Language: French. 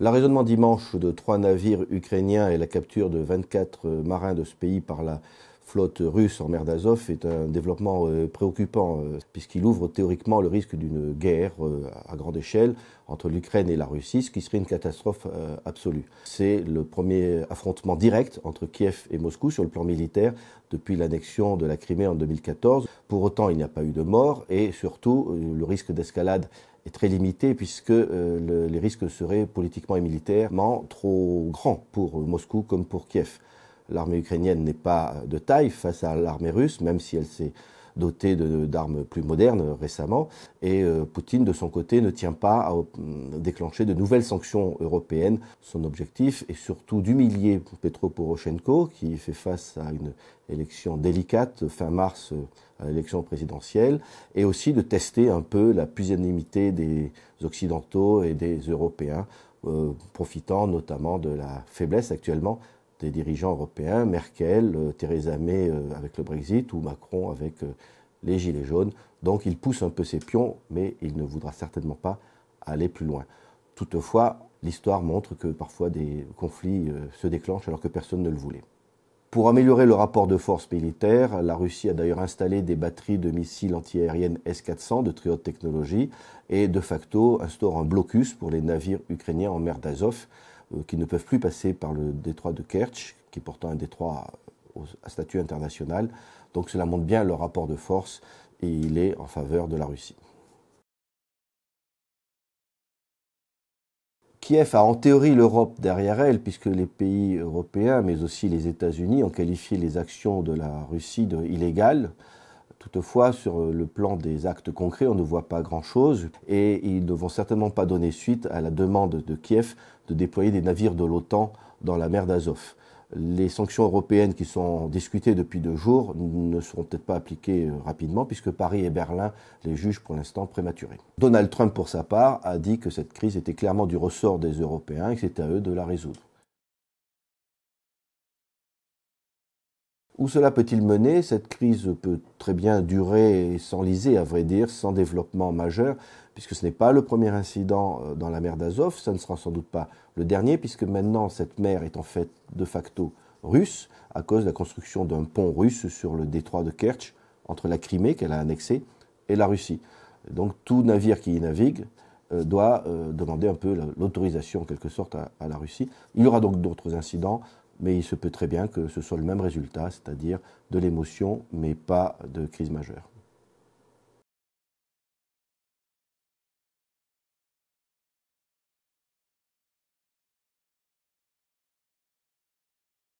L'arraisonnement dimanche de trois navires ukrainiens et la capture de 24 euh, marins de ce pays par la flotte russe en mer d'Azov est un développement euh, préoccupant, euh, puisqu'il ouvre théoriquement le risque d'une guerre euh, à grande échelle entre l'Ukraine et la Russie, ce qui serait une catastrophe absolue. C'est le premier affrontement direct entre Kiev et Moscou sur le plan militaire depuis l'annexion de la Crimée en 2014. Pour autant, il n'y a pas eu de mort et surtout, le risque d'escalade est très limité puisque les risques seraient politiquement et militairement trop grands pour Moscou comme pour Kiev l'armée ukrainienne n'est pas de taille face à l'armée russe, même si elle s'est dotée d'armes plus modernes récemment. Et euh, Poutine, de son côté, ne tient pas à déclencher de nouvelles sanctions européennes. Son objectif est surtout d'humilier Petro Poroshenko, qui fait face à une élection délicate fin mars euh, à l'élection présidentielle, et aussi de tester un peu la pusillanimité des Occidentaux et des Européens, euh, profitant notamment de la faiblesse actuellement des dirigeants européens, Merkel, euh, Theresa May euh, avec le Brexit ou Macron avec euh, les Gilets jaunes. Donc il pousse un peu ses pions, mais il ne voudra certainement pas aller plus loin. Toutefois, l'histoire montre que parfois des conflits se déclenchent alors que personne ne le voulait. Pour améliorer le rapport de force militaire, la Russie a d'ailleurs installé des batteries de missiles antiaériennes S-400 de très haute technologie et de facto instaure un blocus pour les navires ukrainiens en mer d'Azov, euh, qui ne peuvent plus passer par le détroit de Kerch, qui est pourtant un détroit à statut international. Donc cela montre bien leur rapport de force et il est en faveur de la Russie. Kiev a en théorie l'Europe derrière elle, puisque les pays européens, mais aussi les États-Unis, ont qualifié les actions de la Russie de illégales. Toutefois, sur euh, le plan des actes concrets, on ne voit pas grand-chose et ils ne vont certainement pas donner suite à la demande de Kiev de déployer des navires de l'OTAN dans la mer d'Azov. Les sanctions européennes qui sont discutées depuis deux jours ne seront peut-être pas appliquées euh, rapidement puisque Paris et Berlin les jugent pour l'instant prématurées. Donald Trump, pour sa part, a dit que cette crise était clairement du ressort des Européens et que c'était à eux de la résoudre. Où cela peut-il mener Cette crise peut très bien durer sans liser, à vrai dire, sans développement majeur, puisque ce n'est pas le premier incident euh, dans la mer d'Azov, ça ne sera sans doute pas le dernier, puisque maintenant cette mer est en fait de facto russe, à cause de la construction d'un pont russe sur le détroit de Kerch, entre la Crimée qu'elle a annexée et la Russie. Donc tout navire qui y navigue euh, doit euh, demander un peu l'autorisation en quelque sorte à, la Russie. Il y aura donc d'autres incidents mais il se peut très bien que ce soit le même résultat, c'est-à-dire de l'émotion, mais pas de crise majeure.